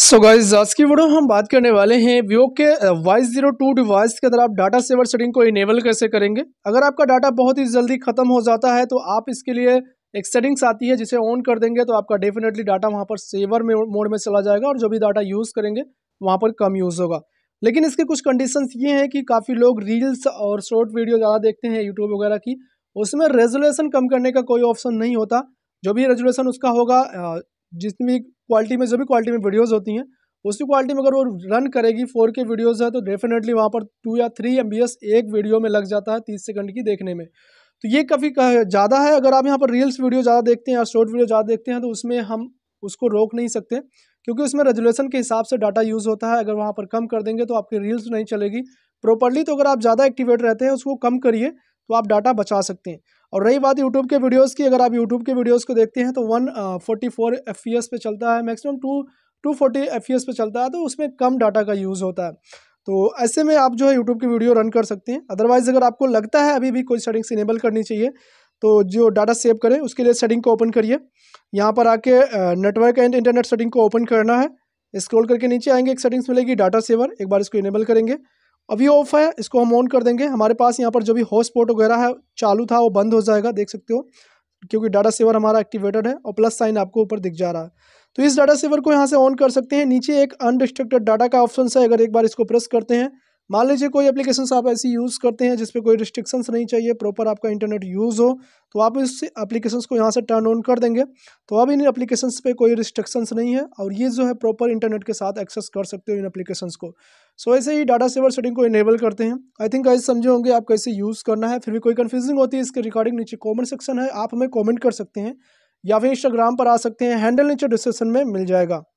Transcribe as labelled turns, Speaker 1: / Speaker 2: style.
Speaker 1: so guys आज की video हम बात करने वाले हैं वीवो के वाई जीरो टू डिवाइस के अंदर आप डाटा सेवर सेटिंग को इनेबल कैसे करेंगे अगर आपका डाटा बहुत ही जल्दी खत्म हो जाता है तो आप इसके लिए एक सेटिंग्स आती है जिसे ऑन कर देंगे तो आपका डेफिनेटली डाटा वहाँ पर सेवर में मोड में चला जाएगा और जो भी डाटा यूज़ करेंगे वहाँ पर कम यूज़ होगा लेकिन इसके कुछ कंडीशन ये हैं कि काफ़ी लोग रील्स और शॉर्ट वीडियो ज़्यादा देखते हैं यूट्यूब वगैरह की उसमें रेजोलेशन कम करने का कोई ऑप्शन नहीं होता जो भी रेजोलेशन उसका होगा uh, जितनी क्वालिटी में जो भी क्वालिटी में वीडियोज़ होती हैं उसी क्वालिटी में अगर वो रन करेगी फोर के वीडियोज़ है तो डेफिनेटली वहाँ पर टू या थ्री एम एक वीडियो में लग जाता है तीस सेकंड की देखने में तो ये काफ़ी ज़्यादा है अगर आप यहाँ पर रील्स वीडियो ज़्यादा देखते हैं या शॉर्ट वीडियो ज़्यादा देखते हैं तो उसमें हम उसको रोक नहीं सकते क्योंकि उसमें रेजुलेशन के हिसाब से डाटा यूज़ होता है अगर वहाँ पर कम कर देंगे तो आपकी रील्स नहीं चलेगी प्रॉपरली तो अगर आप ज़्यादा एक्टिवेट रहते हैं उसको कम करिए तो आप डाटा बचा सकते हैं और रही बात यूट्यूब के वीडियोज़ की अगर आप यूट्यूब के वीडियोज़ को देखते हैं तो one forty four F S पे चलता है maximum to two forty F S पे चलता है तो उसमें कम डाटा का यूज़ होता है तो ऐसे में आप जो है यूट्यूब की वीडियो रन कर सकते हैं अदरवाइज़ अगर आपको लगता है अभी भी कोई सेटिंग्स इनेबल करनी चाहिए तो जो डाटा सेव करें उसके लिए सेटिंग को ओपन करिए यहाँ पर आके नेटवर्क एंड इंटरनेट सेटिंग को ओपन करना है स्क्रॉल करके नीचे आएंगे एक सेटिंग्स मिलेगी डाटा सेवर एक बार इसको इनेबल करेंगे अब ये ऑफ है इसको हम ऑन कर देंगे हमारे पास यहाँ पर जो भी हॉटस्पॉट वगैरह है चालू था वो बंद हो जाएगा देख सकते हो क्योंकि डाटा सेवर हमारा एक्टिवेटेड है और प्लस साइन आपको ऊपर दिख जा रहा है तो इस डाटा सेवर को यहाँ से ऑन कर सकते हैं नीचे एक अनरिस्ट्रिक्टेड डाटा का ऑप्शन है अगर एक बार इसको प्रेस करते हैं मान लीजिए कोई एप्लीकेशन आप ऐसी यूज़ करते हैं जिसपे कोई रिस्ट्रिक्शंस नहीं चाहिए प्रॉपर आपका इंटरनेट यूज़ हो तो आप इस एप्लीकेशंस को यहाँ से टर्न ऑन कर देंगे तो अब इन एप्लीकेशंस पे कोई रिस्ट्रिक्शंस नहीं है और ये जो है प्रॉपर इंटरनेट के साथ एक्सेस कर सकते हो इन एप्लीकेशंस को सो so, ऐसे ही डाटा सेवर सेटिंग को इनेबल करते हैं आई थिंक आई समझे होंगे आप कैसे यूज़ करना है फिर भी कोई कन्फ्यूजिंग होती है इसके रिकॉर्डिंग नीचे कॉमेंट सेक्शन है आप हमें कॉमेंट कर सकते हैं या फिर इंस्टाग्राम पर आ सकते हैं हैंडल नीचे डिस्क्रिप्शन में मिल जाएगा